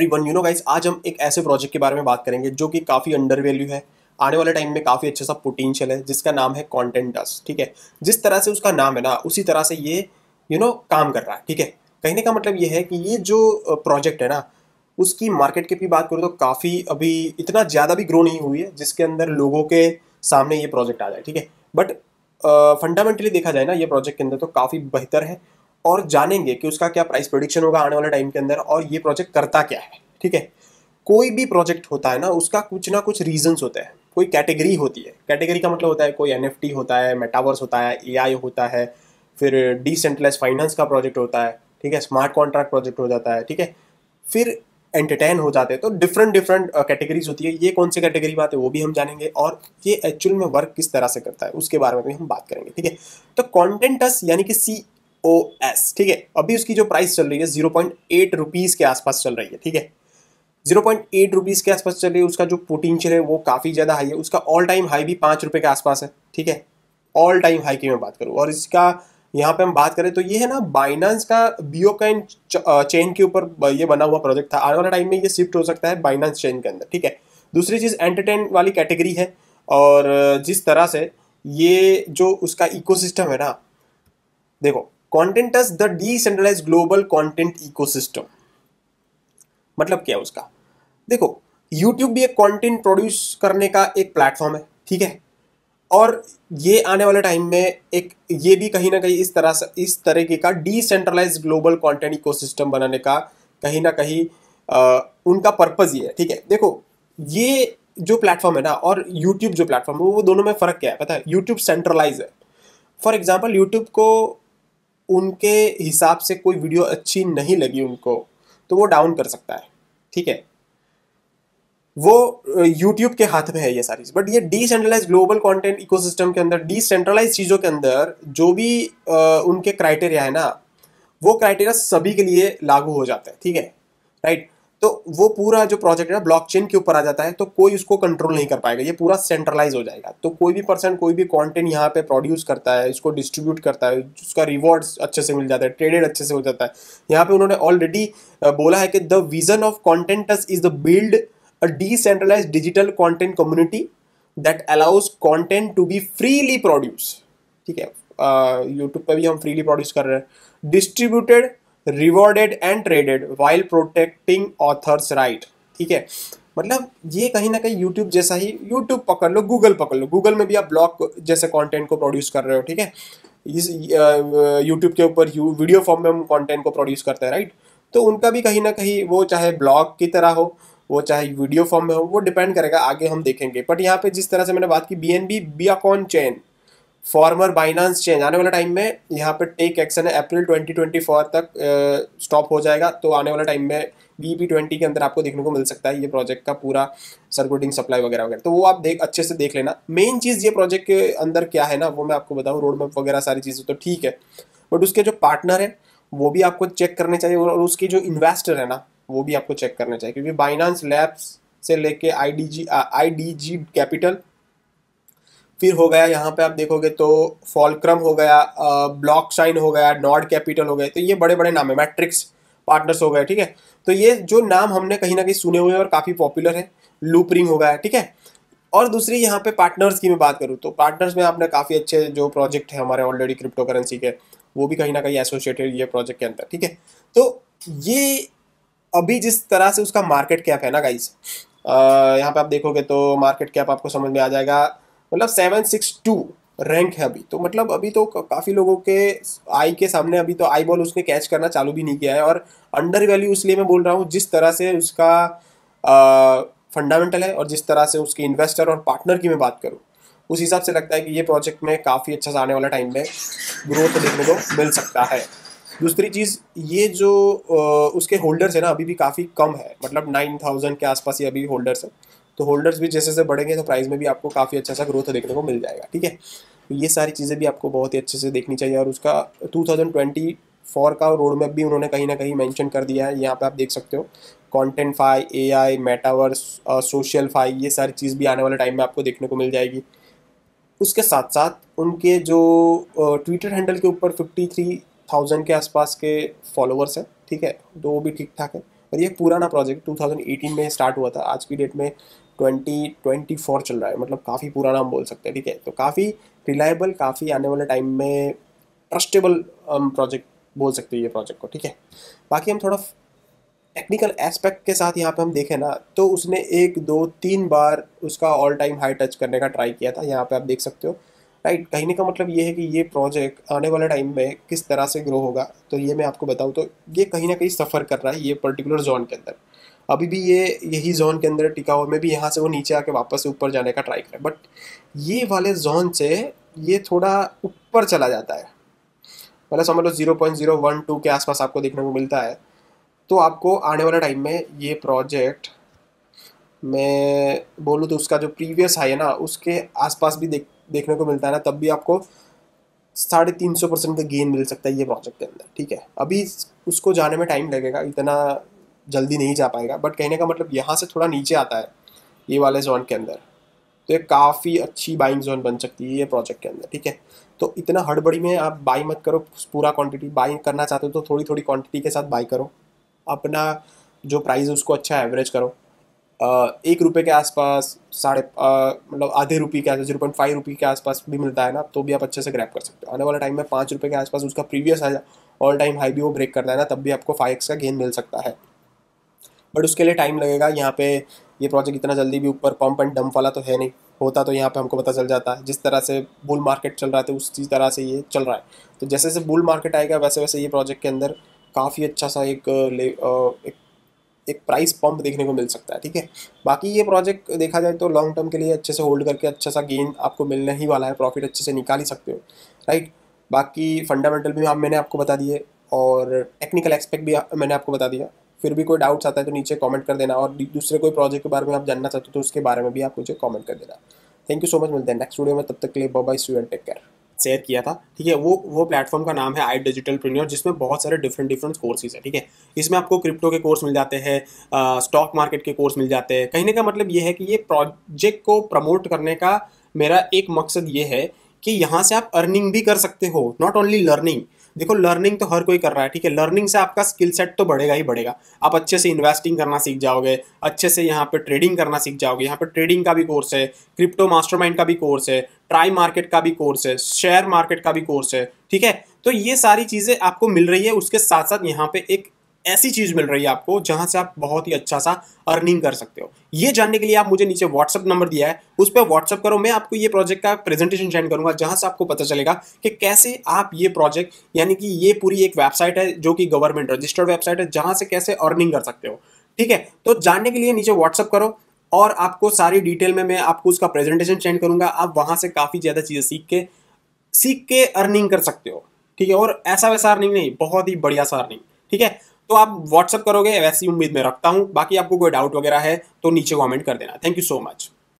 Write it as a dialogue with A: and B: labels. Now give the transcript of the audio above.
A: one you know guys आज हम एक ऐसे प्रोजेक्ट के बारे में बात करेंगे जो कि काफ़ी अंडर वैल्यू है आने वाले टाइम में काफ़ी अच्छा सा पोटेंशियल है जिसका नाम है कॉन्टेंट डस्ट ठीक है जिस तरह से उसका नाम है ना उसी तरह से ये यू you नो know, काम कर रहा है ठीक है कहने का मतलब ये है कि ये जो प्रोजेक्ट है ना उसकी मार्केट की भी बात करूँ तो काफ़ी अभी इतना ज़्यादा भी ग्रो नहीं हुई है जिसके अंदर लोगों के सामने ये प्रोजेक्ट आ जाए ठीक है बट फंडामेंटली देखा जाए ना ये प्रोजेक्ट के अंदर तो काफ़ी बेहतर है और जानेंगे कि उसका क्या प्राइस प्रोडिक्शन होगा आने वाले टाइम के अंदर और ये प्रोजेक्ट करता क्या है ठीक है कोई भी प्रोजेक्ट होता है ना उसका कुछ ना कुछ रीजंस होते हैं कोई कैटेगरी होती है कैटेगरी का मतलब होता है कोई एन होता है मेटावर्स होता है ए होता है फिर डिसेंट्रलाइज फाइनेंस का प्रोजेक्ट होता है ठीक है स्मार्ट कॉन्ट्रैक्ट प्रोजेक्ट हो जाता है ठीक है फिर एंटरटेन हो जाते हैं तो डिफरेंट डिफरेंट कैटेगरीज होती है ये कौन सी कैटेगरी में आते हैं वो भी हम जानेंगे और ये एक्चुअल में वर्क किस तरह से करता है उसके बारे में भी हम बात करेंगे ठीक है तो कॉन्टेंटस यानी कि सी ओ एस ठीक है अभी उसकी जो प्राइस चल रही है जीरो पॉइंट एट रुपीज़ के आसपास चल रही है ठीक है जीरो पॉइंट एट रुपीज़ के आसपास चल रही है उसका जो पोटेंशियल है वो काफ़ी ज़्यादा हाई है उसका ऑल टाइम हाई भी पाँच रुपए के आसपास है ठीक है ऑल टाइम हाई की मैं बात करूँ और इसका यहाँ पे हम बात करें तो ये है ना बाइनांस का बीओ कैन चेन के ऊपर ये बना हुआ प्रोजेक्ट था आने वाले टाइम में ये शिफ्ट हो सकता है बाइनांस चेन के अंदर ठीक है दूसरी चीज़ एंटरटेन वाली कैटेगरी है और जिस तरह से ये जो उसका इकोसिस्टम है ना देखो content as the decentralize global content ecosystem मतलब क्या है उसका देखो यूट्यूब भी एक कंटेंट प्रोड्यूस करने का एक प्लेटफॉर्म है ठीक है और ये आने वाले टाइम में एक ये भी कहीं ना कहीं इस तरह से इस तरीके का डिसेंट्रलाइज ग्लोबल कंटेंट इकोसिस्टम बनाने का कहीं ना कहीं आ, उनका पर्पज़ ये है ठीक है देखो ये जो प्लेटफॉर्म है ना और यूट्यूब जो प्लेटफॉर्म है वो दोनों में फ़र्क क्या है पता है यूट्यूब सेंट्रलाइज है फॉर एग्जाम्पल यूट्यूब को उनके हिसाब से कोई वीडियो अच्छी नहीं लगी उनको तो वो डाउन कर सकता है ठीक है वो यूट्यूब के हाथ में है ये सारी बट ये डिसेंट्रलाइज ग्लोबल कंटेंट इकोसिस्टम के अंदर डिसेंट्रलाइज चीज़ों के अंदर जो भी आ, उनके क्राइटेरिया है ना वो क्राइटेरिया सभी के लिए लागू हो जाता है ठीक है राइट तो वो पूरा जो प्रोजेक्ट है ब्लॉकचेन के ऊपर आ जाता है तो कोई उसको कंट्रोल नहीं कर पाएगा ये पूरा सेंट्रलाइज हो जाएगा तो कोई भी पर्सन कोई भी कंटेंट यहाँ पे प्रोड्यूस करता है इसको डिस्ट्रीब्यूट करता है उसका रिवॉर्ड्स अच्छे से मिल जाता है ट्रेडेड अच्छे से हो जाता है यहाँ पे उन्होंने ऑलरेडी बोला है कि the vision of Contentos is the build a decentralize digital content community that allows content to be freely produce ठीक है यूट्यूब पर भी हम फ्रीली प्रोड्यूस कर रहे हैं distributed rewarded and traded while protecting authors right ठीक है मतलब ये कहीं ना कहीं यूट्यूब जैसा ही यूट्यूब पकड़ लो गूगल पकड़ लो गूगल में भी आप ब्लॉग जैसे कंटेंट को प्रोड्यूस कर रहे हो ठीक है इस यूट्यूब के ऊपर वीडियो फॉर्म में हम कंटेंट को प्रोड्यूस करते हैं राइट तो उनका भी कहीं ना कहीं वो चाहे ब्लॉग की तरह हो वो चाहे वीडियो फॉर्म में हो वो डिपेंड करेगा आगे हम देखेंगे बट यहाँ पे जिस तरह से मैंने बात की B N B beacon chain former Binance change आने वाला टाइम में यहाँ पर टेक एक्शन है अप्रैल 2024 तक स्टॉप हो जाएगा तो आने वाला टाइम में बी पी ट्वेंटी के अंदर आपको देखने को मिल सकता है ये प्रोजेक्ट का पूरा सर्कुलेटिंग सप्लाई वगैरह वगैरह तो वो आप देख अच्छे से देख लेना मेन चीज़ ये प्रोजेक्ट के अंदर क्या है ना वो मैं आपको बताऊँ रोड मैप वगैरह सारी चीज़ें तो ठीक है बट उसके जो पार्टनर है वो भी आपको चेक करने चाहिए और उसके जो इन्वेस्टर है ना वो भी आपको चेक करना चाहिए क्योंकि बाइनांस लैब्स से लेके I D G I D G capital फिर हो गया यहाँ पे आप देखोगे तो फॉलक्रम हो गया ब्लॉक शाइन हो गया नॉर्ड कैपिटल हो गए तो ये बड़े बड़े नाम है मैट्रिक्स पार्टनर्स हो गए ठीक है तो ये जो नाम हमने कहीं ना कहीं सुने हुए हैं और काफ़ी पॉपुलर है लूपरिंग हो गया ठीक है और दूसरी यहाँ पे पार्टनर्स की मैं बात करूँ तो पार्टनर्स में आपने काफ़ी अच्छे जो प्रोजेक्ट है हमारे ऑलरेडी क्रिप्टो करेंसी के वो भी कहीं ना कहीं एसोसिएटेड ये प्रोजेक्ट के अंदर ठीक है तो ये अभी जिस तरह से उसका मार्केट कैप है ना गाइज यहाँ पे आप देखोगे तो मार्केट कैप आपको समझ में आ जाएगा मतलब सेवन सिक्स टू रैंक है अभी तो मतलब अभी तो काफ़ी लोगों के आई के सामने अभी तो आई बॉल उसने कैच करना चालू भी नहीं किया है और अंडर वैल्यू इसलिए मैं बोल रहा हूँ जिस तरह से उसका फंडामेंटल है और जिस तरह से उसके इन्वेस्टर और पार्टनर की मैं बात करूँ उस हिसाब से लगता है कि ये प्रोजेक्ट में काफ़ी अच्छा आने वाला टाइम में ग्रोथ देखने को मिल सकता है दूसरी चीज़ ये जो उसके होल्डर्स है ना अभी भी काफ़ी कम है मतलब नाइन थाउजेंड के आसपास ये अभी होल्डर्स है तो होल्डर्स भी जैसे जैसे बढ़ेंगे तो प्राइस में भी आपको काफ़ी अच्छा सा ग्रोथ देखने को मिल जाएगा ठीक है तो ये सारी चीज़ें भी आपको बहुत ही अच्छे से देखनी चाहिए और उसका टू फोर का रोड मैप भी उन्होंने कहीं ना कहीं मेंशन कर दिया है यहाँ पे आप देख सकते हो content fi AI metaverse social fi ये सारी चीज़ भी आने वाले टाइम में आपको देखने को मिल जाएगी उसके साथ साथ उनके जो ट्विटर हैंडल के ऊपर फिफ्टी थ्री थाउजेंड के आसपास के फॉलोअर्स हैं ठीक है तो वो भी ठीक ठाक है और ये पुराना प्रोजेक्ट टू में स्टार्ट हुआ था आज की डेट में ट्वेंटी ट्वेंटी फोर चल रहा है मतलब काफ़ी पुराना हम बोल सकते हैं ठीक है तो काफ़ी रिलायबल काफ़ी आने वाले टाइम में ट्रस्टेबल हम प्रोजेक्ट बोल सकते हैं ये प्रोजेक्ट को ठीक है बाकी हम थोड़ा टेक्निकल एस्पेक्ट के साथ यहाँ पे हम देखें ना तो उसने एक दो तीन बार उसका ऑल टाइम हाई टच करने का ट्राई किया था यहाँ पे आप देख सकते हो राइट कहने का मतलब ये है कि ये प्रोजेक्ट आने वाले टाइम में किस तरह से ग्रो होगा तो ये मैं आपको बताऊँ तो ये कहीं ना कहीं सफ़र कर रहा है ये पर्टिकुलर जोन के अंदर अभी भी ये यही जोन के अंदर टिका हुआ मैं भी यहाँ से वो नीचे आके वापस से ऊपर जाने का ट्राई करें बट ये वाले जोन से ये थोड़ा ऊपर चला जाता है मतलब समझ लो zero point zero one two के आसपास आपको देखने को मिलता है तो आपको आने वाले टाइम में ये प्रोजेक्ट मैं बोलूँ तो उसका जो प्रीवियस हाई है ना उसके आसपास भी देख देखने को मिलता है ना तब भी आपको साढ़े तीन सौ परसेंट का गेन मिल सकता है ये प्रोजेक्ट के अंदर ठीक है अभी उसको जाने में टाइम लगेगा इतना जल्दी नहीं जा पाएगा बट कहने का मतलब यहाँ से थोड़ा नीचे आता है ये वाले जोन के अंदर तो ये काफ़ी अच्छी बाइंग जोन बन सकती है ये प्रोजेक्ट के अंदर ठीक है तो इतना हड़बड़ी में आप बाई मत करो पूरा क्वांटिटी बाई करना चाहते हो तो थोड़ी थोड़ी क्वांटिटी के साथ बाई करो अपना जो प्राइस है उसको अच्छा एवरेज करो एक रुपये के आसपास साढ़े मतलब आधे रुपये के आसपास जीरो पॉइंट फाइव रुपये के आसपास भी मिलता है ना तो भी आप अच्छे से ग्रैप कर सकते हो आने वाला टाइम में पाँच रुपये के आसपास उसका प्रीवियस ऑल टाइम हाई भी वो ब्रेक करता है ना तब भी आपको फाइव एक्स का गेन मिल सकता है बट उसके लिए टाइम लगेगा यहाँ पे ये प्रोजेक्ट इतना जल्दी भी ऊपर पम्प एंड डंप वाला तो है नहीं होता तो यहाँ पे हमको पता चल जाता है जिस तरह से बुल मार्केट चल रहा था तो उस तरह से ये चल रहा है तो जैसे जैसे बुल मार्केट आएगा वैसे वैसे ये प्रोजेक्ट के अंदर काफ़ी अच्छा सा एक ले एक एक प्राइस पंप देखने को मिल सकता है ठीक है बाकी ये प्रोजेक्ट देखा जाए तो लॉन्ग टर्म के लिए अच्छे से होल्ड करके अच्छा सा गेन आपको मिलने ही वाला है प्रॉफिट अच्छे से निकाल ही सकते हो राइट बाकी फंडामेंटल भी हम मैंने आपको बता दिए और टेक्निकल एक्सपेक्ट भी मैंने आपको बता दिया फिर भी कोई डाउट्स आता है तो नीचे कमेंट कर देना और दूसरे कोई प्रोजेक्ट के बारे में आप जानना चाहते हो तो उसके बारे में भी आप मुझे कमेंट कर देना थैंक यू सो मच मिलते हैं नेक्स्ट वीडियो में तब तक के लिए bye and take care share किया था ठीक है वो वो प्लेटफॉर्म का नाम है आई डिजिटल प्रीनियर जिसमें बहुत सारे डिफरेंट डिफरेंट कोर्सेज है ठीक है इसमें आपको क्रिप्टो के कोर्स मिल जाते हैं स्टॉक मार्केट के कोर्स मिल जाते हैं कहने का मतलब ये है कि ये प्रोजेक्ट को प्रमोट करने का मेरा एक मकसद ये है कि यहाँ से आप अर्निंग भी कर सकते हो नॉट ओनली लर्निंग देखो लर्निंग तो हर कोई कर रहा है ठीक है लर्निंग से आपका स्किल सेट तो बढ़ेगा ही बढ़ेगा आप अच्छे से इन्वेस्टिंग करना सीख जाओगे अच्छे से यहाँ पे ट्रेडिंग करना सीख जाओगे यहाँ पे ट्रेडिंग का भी कोर्स है क्रिप्टो मास्टरमाइंड का भी कोर्स है ट्राई मार्केट का भी कोर्स है शेयर मार्केट का भी कोर्स है ठीक है तो ये सारी चीज़ें आपको मिल रही है उसके साथ साथ यहाँ पे एक ऐसी चीज़ मिल रही है आपको जहां से आप बहुत ही अच्छा सा अर्निंग कर सकते हो ये जानने के लिए आप मुझे नीचे व्हाट्सअप नंबर दिया है उस पर व्हाट्सअप करो मैं आपको ये प्रोजेक्ट का प्रेजेंटेशन सेंड करूंगा जहां से आपको पता चलेगा कि कैसे आप ये प्रोजेक्ट यानी कि ये पूरी एक वेबसाइट है जो कि गवर्नमेंट रजिस्टर्ड वेबसाइट है जहां से कैसे अर्निंग कर सकते हो ठीक है तो जानने के लिए नीचे व्हाट्सअप करो और आपको सारी डिटेल में मैं आपको उसका प्रेजेंटेशन सेंड करूंगा आप वहां से काफ़ी ज़्यादा चीज़ें सीख के सीख के अर्निंग कर सकते हो ठीक है और ऐसा वैसा अर्निंग नहीं बहुत ही बढ़िया सा अर्निंग ठीक है तो आप व्हाट्सअप करोगे वैसी उम्मीद में रखता हूँ बाकी आपको कोई डाउट वगैरह है तो नीचे कॉमेंट कर देना थैंक यू सो मच